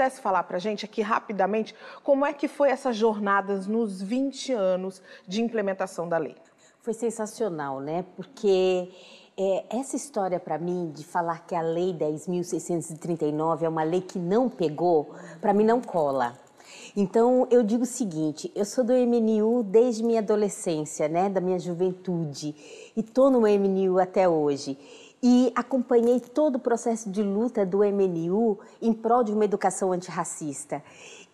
pudesse falar para a gente aqui rapidamente como é que foi essa jornada nos 20 anos de implementação da lei. Foi sensacional, né? Porque é, essa história para mim de falar que a Lei 10.639 é uma lei que não pegou, para mim não cola. Então, eu digo o seguinte, eu sou do MNU desde minha adolescência, né, da minha juventude, e tô no MNU até hoje e acompanhei todo o processo de luta do MNU em prol de uma educação antirracista.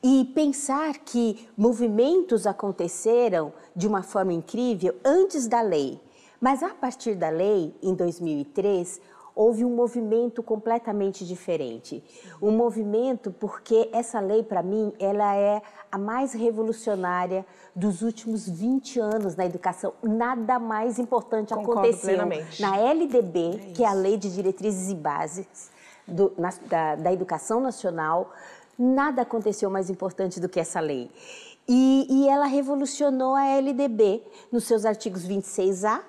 E pensar que movimentos aconteceram de uma forma incrível antes da lei. Mas a partir da lei, em 2003, houve um movimento completamente diferente. Um movimento porque essa lei, para mim, ela é a mais revolucionária dos últimos 20 anos na educação. Nada mais importante Concordo aconteceu plenamente. na LDB, é que é a Lei de Diretrizes e Bases do, na, da, da Educação Nacional. Nada aconteceu mais importante do que essa lei. E, e, ela revolucionou a LDB nos seus artigos 26A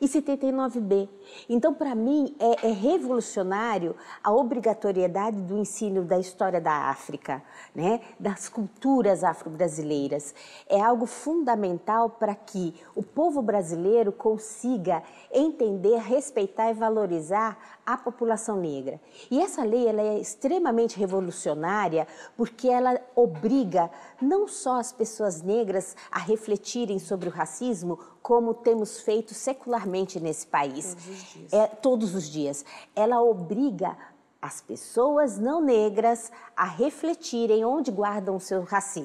e 79B. Então, para mim, é, é, revolucionário a obrigatoriedade do ensino da história da África, né? das culturas afro-brasileiras. É algo fundamental para que o povo brasileiro consiga entender, respeitar e valorizar a população negra. E essa lei ela é extremamente revolucionária porque ela obriga não só as pessoas negras a refletirem sobre o racismo, como temos feito secularmente regularmente nesse país. Todos os dias. É, todos os dias. Ela obriga as pessoas não negras a refletirem onde guardam o seu racismo.